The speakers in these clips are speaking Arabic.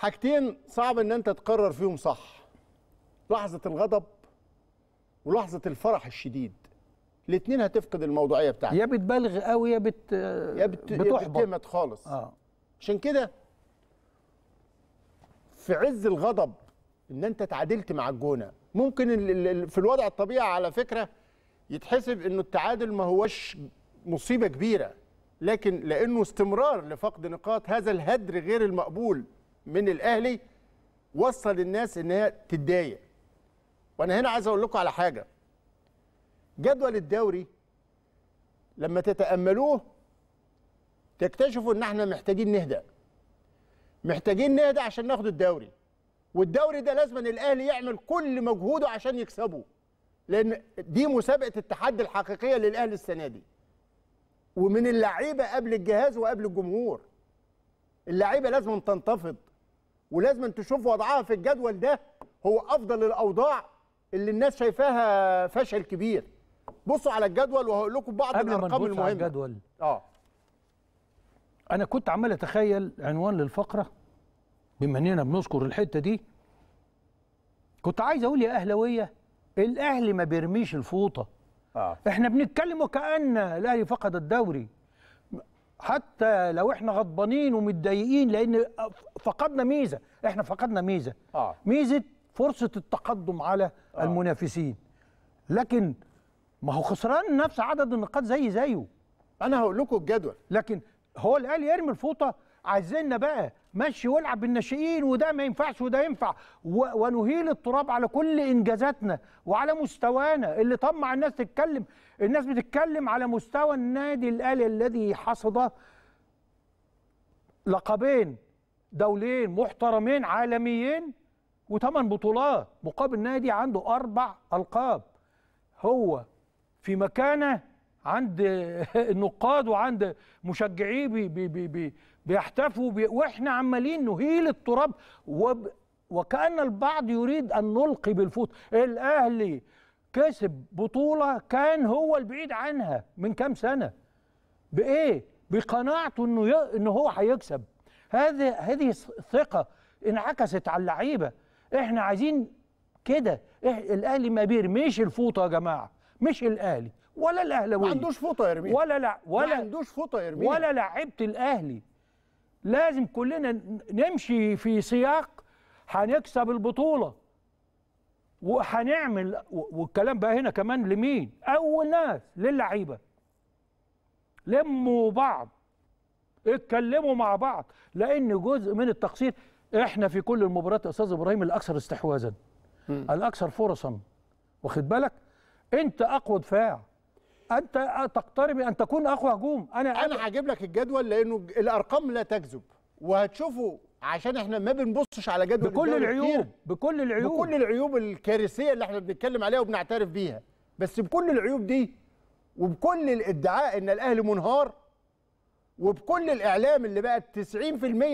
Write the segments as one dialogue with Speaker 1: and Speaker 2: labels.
Speaker 1: حاجتين صعب ان انت تقرر فيهم صح لحظه الغضب ولحظه الفرح الشديد الاثنين هتفقد الموضوعيه بتاعتك يا بتبالغ قوي يا بت يا بت... بتحبط خالص آه. عشان كده في عز الغضب ان انت تعادلت مع الجونه ممكن في الوضع الطبيعي على فكره يتحسب انه التعادل ما هوش مصيبه كبيره لكن لانه استمرار لفقد نقاط هذا الهدر غير المقبول من الاهلي وصل الناس ان هي تتضايق وانا هنا عايز اقول لكم على حاجه جدول الدوري لما تتاملوه تكتشفوا ان احنا محتاجين نهدى محتاجين نهدى عشان ناخد الدوري والدوري ده لازم الاهلي يعمل كل مجهوده عشان يكسبه لان دي مسابقه التحدي الحقيقيه للاهلي السنه دي ومن اللعيبه قبل الجهاز وقبل الجمهور اللعيبه لازم تنتفض ولازم تشوف وضعها في الجدول ده هو افضل الاوضاع اللي الناس شايفاها فشل كبير بصوا على الجدول وهقول لكم بعض قبل الارقام المهمه على الجدول اه
Speaker 2: انا كنت عمال اتخيل عنوان للفقره بما اننا بنذكر الحته دي كنت عايز اقول يا اهلاويه الاهلي ما بيرميش الفوطه آه. احنا بنتكلم وكان الاهلي فقد الدوري حتى لو احنا غضبانين ومتضايقين لان فقدنا ميزه احنا فقدنا ميزه آه. ميزه فرصه التقدم على آه. المنافسين لكن ما هو خسران نفس عدد النقاط زي زيه انا هقول لكم الجدول لكن هو الاهلي يرمي الفوطه عايزيننا بقى مشي والعب بالناشئين وده ما ينفعش وده ينفع ونهيل التراب على كل انجازاتنا وعلى مستوانا اللي طمع الناس تتكلم الناس بتتكلم على مستوى النادي الاهلي الذي حصد لقبين دولين محترمين عالميين وثمان بطولات مقابل نادي عنده اربع القاب هو في مكانه عند النقاد وعند مشجعيه بي بي بي بي بيحتفوا بي واحنا عمالين نهيل التراب وكان البعض يريد ان نلقي بالفوت الاهلي كسب بطولة كان هو البعيد عنها من كام سنة بإيه؟ بقناعته إنه ي... إن هو هيكسب هذه هذه الثقة انعكست على اللعيبة إحنا عايزين كده إح... الأهلي ما بيرميش الفوطة يا جماعة مش الأهلي ولا الاهلاوي ما عندوش فوطة يرميها ولا لا ولا ما عندوش فوطة يرميها ولا لعيبة الأهلي لازم كلنا نمشي في سياق هنكسب البطولة وهنعمل والكلام بقى هنا كمان لمين؟ اول ناس للعيبه لموا بعض اتكلموا مع بعض لان جزء من التقصير احنا في كل المباريات يا استاذ ابراهيم الاكثر استحواذا الاكثر فرصا واخد بالك انت اقوى دفاع انت تقترب ان تكون اقوى هجوم
Speaker 1: انا انا هجيب لك الجدول لانه الارقام لا تكذب وهتشوفوا عشان احنا ما بنبصش على جدول بكل العيوب بكل العيوب بكل العيوب الكارثيه اللي احنا بنتكلم عليها وبنعترف بيها بس بكل العيوب دي وبكل الادعاء ان الاهلي منهار وبكل الاعلام اللي بقى 90%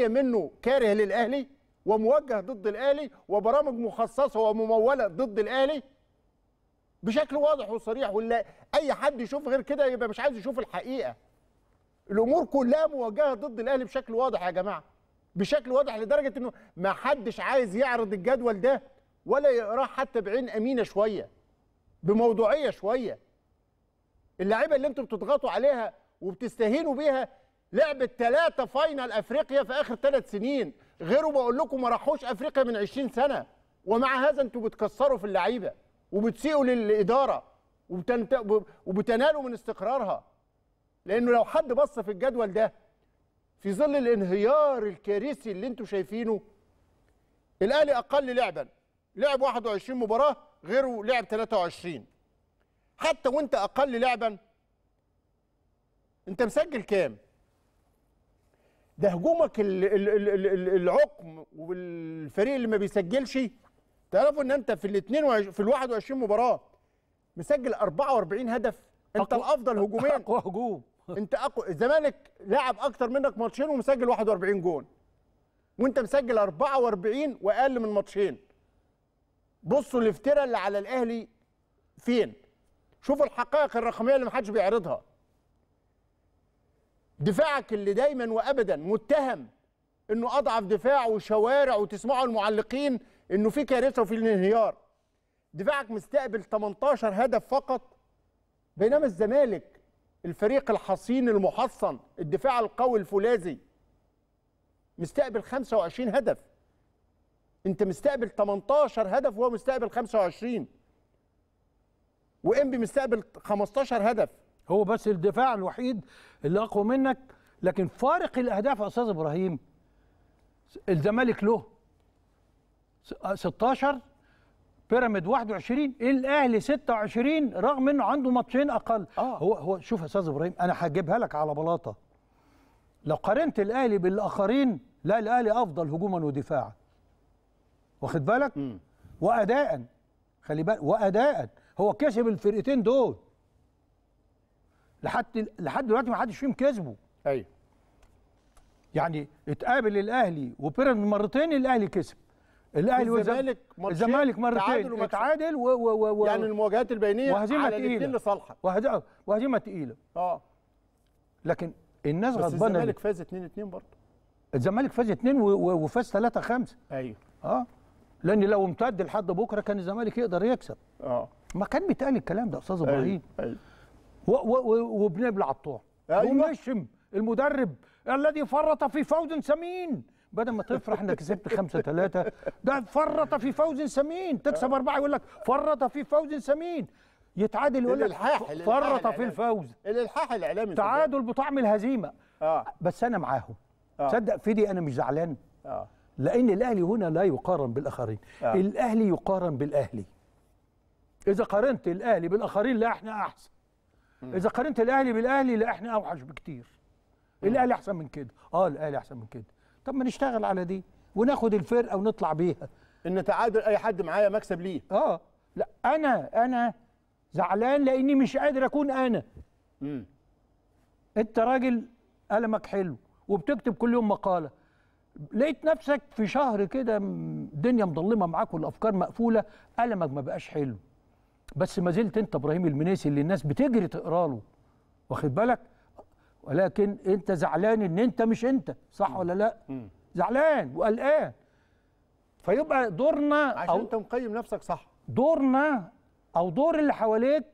Speaker 1: منه كاره للاهلي وموجه ضد الاهلي وبرامج مخصصه ومموله ضد الاهلي بشكل واضح وصريح ولا اي حد يشوف غير كده يبقى مش عايز يشوف الحقيقه الامور كلها موجهه ضد الاهلي بشكل واضح يا جماعه بشكل واضح لدرجه انه ما حدش عايز يعرض الجدول ده ولا يقراه حتى بعين امينه شويه بموضوعيه شويه اللعيبه اللي انتم بتضغطوا عليها وبتستهينوا بيها لعبت ثلاثه فاينل افريقيا في اخر ثلاث سنين غيره بقول لكم ما راحوش افريقيا من 20 سنه ومع هذا انتم بتكسروا في اللعيبه وبتسيئوا للاداره وبتنت... وبتنالوا من استقرارها لانه لو حد بص في الجدول ده في ظل الانهيار الكارثي اللي انتم شايفينه الاهلي اقل لعبا لعب 21 مباراه غيره لعب 23 حتى وانت اقل لعبا انت مسجل كام ده هجومك العقم والفريق اللي ما بيسجلش تعرفوا ان انت في ال 22 في ال 21 مباراه مسجل 44 هدف انت الافضل هجوميا اقوى هجوم انت اقوى الزمالك لعب اكتر منك ماتشين ومسجل 41 جون وانت مسجل 44 واقل من ماتشين بصوا الافتراء اللي على الاهلي فين شوفوا الحقائق الرقميه اللي محدش بيعرضها دفاعك اللي دايما وابدا متهم انه اضعف دفاع وشوارع وتسمعوا المعلقين انه في كارثه وفي انهيار دفاعك مستقبل 18 هدف فقط بينما الزمالك الفريق الحصين المحصن الدفاع القوي الفولاذي مستقبل 25 هدف انت مستقبل 18 هدف وهو مستقبل 25 وانبي مستقبل 15 هدف هو بس الدفاع الوحيد اللي
Speaker 2: اقوى منك لكن فارق الاهداف يا استاذ ابراهيم الزمالك له 16 بيراميد 21 الاهلي 26 رغم انه عنده ماتشين اقل آه. هو هو شوف يا استاذ ابراهيم انا هجيبها لك على بلاطه لو قارنت الاهلي بالاخرين لا الاهلي افضل هجوما ودفاعا واخد بالك م. واداء خلي بالك واداء هو كسب الفرقتين دول لحد لحد دلوقتي ما حدش فيهم كسبه ايوه يعني اتقابل الاهلي وبيراميد مرتين الاهلي كسب الاهلي والزمالك الزمالك مرتين تعادل و, يعني المواجهات
Speaker 1: البينيه وهزيمه تقيله لصالحك وهزيمه آه، تقيله اه
Speaker 2: لكن الناس غضبانه بس الزمالك
Speaker 1: فاز 2 2 برضه
Speaker 2: الزمالك فاز 2 وفاز 3 5 ايوه اه لان لو امتد لحد بكره كان الزمالك يقدر يكسب اه ما كان بيتقال الكلام ده استاذ أيوه، ابراهيم ايوه وبنبلع الطوع أيوة. ومشم المدرب الذي فرط في فوز سمين بدل ما تفرح انك كسبت 5 3 ده فرط في فوز سمين تكسب اربعه يقول لك فرط في فوز سمين يتعادل يقول لك فرط في الفوز
Speaker 1: الالحاح الاعلامي تعادل بطعم
Speaker 2: الهزيمه آه. بس انا معاهم آه. صدق فيدي انا مش زعلان آه. لان الاهلي هنا لا يقارن بالاخرين آه. الاهلي يقارن بالاهلي اذا قارنت الاهلي بالاخرين لا احنا احسن م. اذا قارنت الاهلي بالاهلي لا احنا اوحش بكتير م. الاهلي احسن من كده اه الاهلي احسن من كده طب ما نشتغل على دي وناخد الفرقه ونطلع بيها ان تعادل اي حد معايا مكسب ليه اه لا انا انا زعلان لاني مش قادر اكون انا امم انت راجل قلمك حلو وبتكتب كل يوم مقاله لقيت نفسك في شهر كده الدنيا مظلمه معاك والافكار مقفوله قلمك ما بقاش حلو بس ما زلت انت ابراهيم المنيسي اللي الناس بتجري تقرا له واخد بالك ولكن انت زعلان ان انت مش انت صح م. ولا لا م. زعلان وقلقان فيبقى دورنا عشان أو انت مقيم نفسك صح دورنا او دور اللي حواليك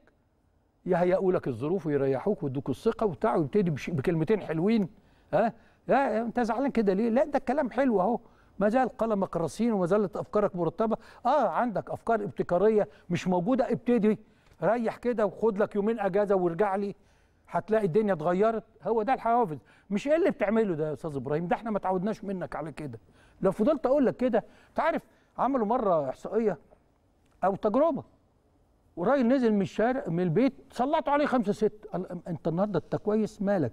Speaker 2: يهيئوا لك الظروف ويريحوك ويدوك الثقه وبتاع ويبتدي بكلمتين حلوين ها لا انت زعلان كده ليه لا ده الكلام حلو اهو ما زال قلمك رصين وما زالت افكارك مرتبه اه عندك افكار ابتكاريه مش موجوده ابتدي ريح كده وخد لك يومين اجازه وارجع لي هتلاقي الدنيا اتغيرت هو ده الحوافز مش ايه اللي بتعمله ده يا استاذ ابراهيم ده احنا ما تعودناش منك على كده لو فضلت اقول لك كده تعرف عملوا مره احصائيه او تجربه وراجل نزل من الشارع من البيت سلطوا عليه خمسه سته قال انت النهارده انت كويس مالك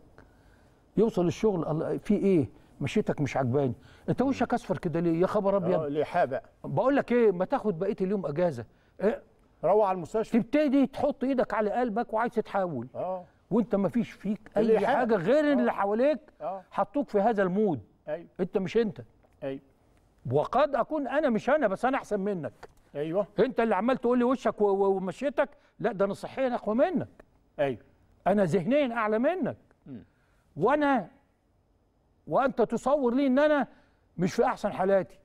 Speaker 2: يوصل الشغل قال في ايه مشيتك مش عجباني انت وشك اصفر كده ليه يا خبر ابيض ليه آه، حابق بقول لك ايه ما تاخد بقيه اليوم اجازه إيه؟ روح على المستشفى تبتدي تحط ايدك على قلبك وعايز تتحول اه وانت ما فيش فيك اي حاجه غير آه. اللي حواليك آه. حطوك في هذا المود أيوة. انت مش انت ايوه وقد اكون انا مش انا بس انا احسن منك ايوه انت اللي عمال تقول لي وشك ومشيتك لا ده انا صحيا اقوى منك ايوه انا ذهنيا اعلى منك م. وانا وانت تصور لي ان انا مش في احسن حالاتي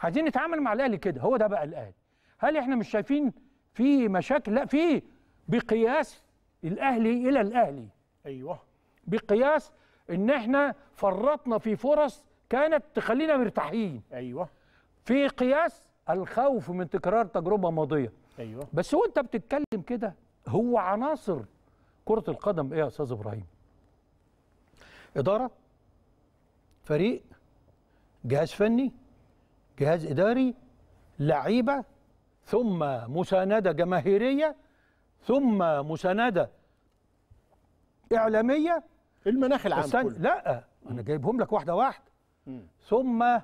Speaker 2: عايزين نتعامل مع الاهلي كده هو ده بقى الاهلي هل احنا مش شايفين في مشاكل لا في بقياس الاهلي الى الاهلي ايوه بقياس ان احنا فرطنا في فرص كانت تخلينا مرتاحين ايوه في قياس الخوف من تكرار تجربه ماضيه ايوه بس وانت بتتكلم كده هو عناصر كره القدم ايه يا استاذ ابراهيم اداره فريق جهاز فني جهاز اداري لعيبه ثم مسانده جماهيريه ثم مساندة إعلامية المناخ العام كله. لا أنا جايبهم لك واحدة واحدة ثم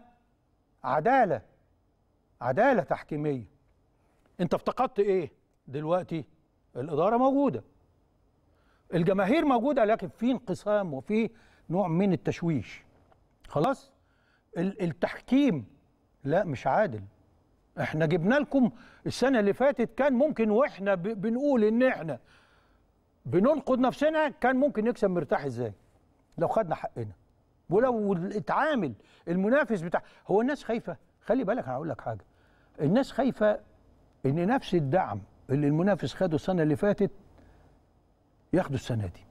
Speaker 2: عدالة عدالة تحكيمية أنت افتقدت إيه دلوقتي الإدارة موجودة الجماهير موجودة لكن في انقسام وفي نوع من التشويش خلاص التحكيم لا مش عادل احنا جبنا لكم السنه اللي فاتت كان ممكن واحنا بنقول ان احنا بننقد نفسنا كان ممكن نكسب مرتاح ازاي لو خدنا حقنا ولو اتعامل المنافس بتاع هو الناس خايفه خلي بالك انا هقول لك حاجه الناس خايفه ان نفس الدعم اللي المنافس خده السنه اللي فاتت ياخده السنه دي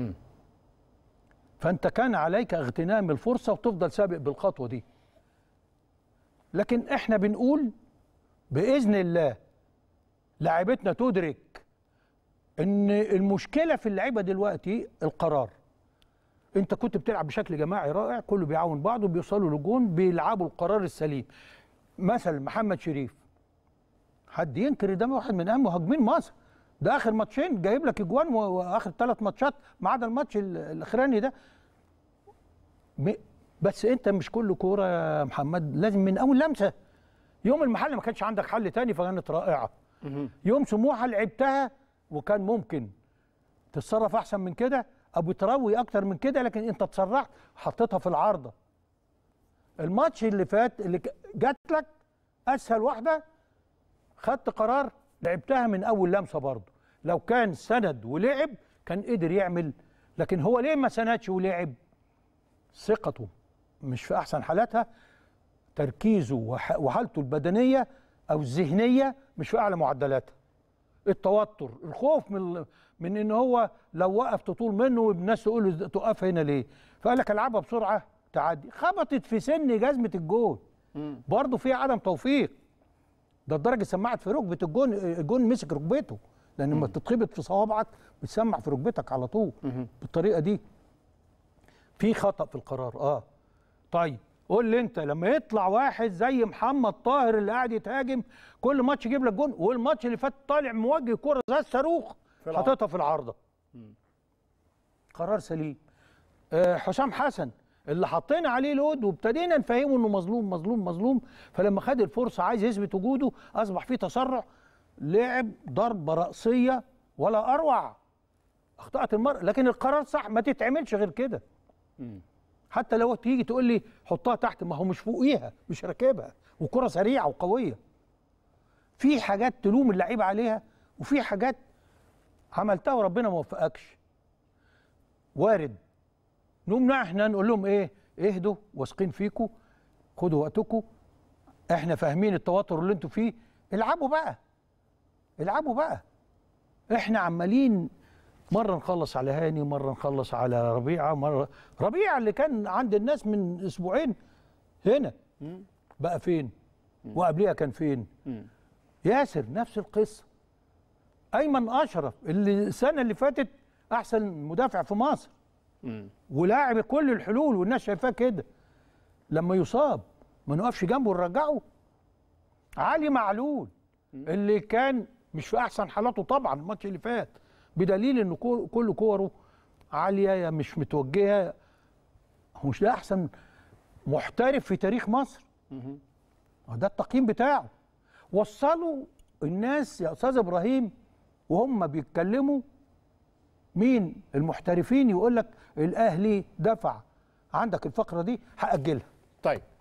Speaker 2: م. فانت كان عليك اغتنام الفرصه وتفضل سابق بالخطوه دي لكن احنا بنقول باذن الله لاعيبتنا تدرك ان المشكله في اللعيبه دلوقتي القرار انت كنت بتلعب بشكل جماعي رائع كله بيعاون بعضه بيوصلوا للجون بيلعبوا القرار السليم مثلا محمد شريف حد ينكر ده واحد من اهم مهاجمين مصر ده اخر ماتشين جايب لك اجوان واخر ثلاث ماتشات ما عدا الماتش الاخراني ده بس انت مش كل كوره يا محمد لازم من اول لمسه يوم المحل ما كانش عندك حل تاني فكانت رائعه يوم سموحه لعبتها وكان ممكن تتصرف احسن من كده او بتروي اكتر من كده لكن انت تصرحت حطيتها في العارضه الماتش اللي فات اللي جات لك اسهل واحده خدت قرار لعبتها من اول لمسه برضه لو كان سند ولعب كان قدر يعمل لكن هو ليه ما سندش ولعب ثقته مش في احسن حالاتها تركيزه وحالته البدنيه او الذهنيه مش في اعلى معدلاتها التوتر الخوف من من ان هو لو وقف تطول منه والناس تقول له توقف هنا ليه فقال لك العبها بسرعه تعدي خبطت في سن جزمه الجون برضه في عدم توفيق ده الدرجه سمعت في ركبه الجون الجون مسك ركبته لان لما تتخبط في صوابعك بتسمع في ركبتك على طول بالطريقه دي في خطا في القرار اه طيب قول لي انت لما يطلع واحد زي محمد طاهر اللي قاعد يتهاجم كل ماتش يجيب لك جون والماتش اللي فات طالع موجه كوره زي الصاروخ حاططها في العارضه قرار سليم أه حسام حسن اللي حطينا عليه لود وابتدينا نفهمه انه مظلوم مظلوم مظلوم فلما خد الفرصه عايز يثبت وجوده اصبح فيه تسرع لعب ضربه راسيه ولا اروع اخطات المرء لكن القرار صح ما تتعملش غير كده حتى لو تيجي تقول لي حطها تحت ما هو مش فوقيها مش راكبها وكره سريعه وقويه في حاجات تلوم اللعيب عليها وفي حاجات عملتها وربنا ما وفقكش وارد نمنع احنا نقول لهم ايه اهدوا واثقين فيكم خدوا وقتكم احنا فاهمين التوتر اللي انتوا فيه العبوا بقى العبوا بقى احنا عمالين مره نخلص على هاني مره نخلص على ربيعه مره ربيعه اللي كان عند الناس من اسبوعين هنا بقى فين وقبليها كان فين ياسر نفس القصه ايمن اشرف اللي السنه اللي فاتت احسن مدافع في مصر ولاعب كل الحلول والناس شايفاه كده لما يصاب ما نقفش جنبه ونرجعه علي معلول اللي كان مش في احسن حالاته طبعا الماتش اللي فات بدليل ان كل كوره عاليه يا مش متوجهه هو مش ده احسن محترف في تاريخ مصر ده التقييم بتاعه وصلوا الناس يا استاذ ابراهيم وهم بيتكلموا مين المحترفين يقول لك الاهلي دفع عندك الفقره دي هاجلها طيب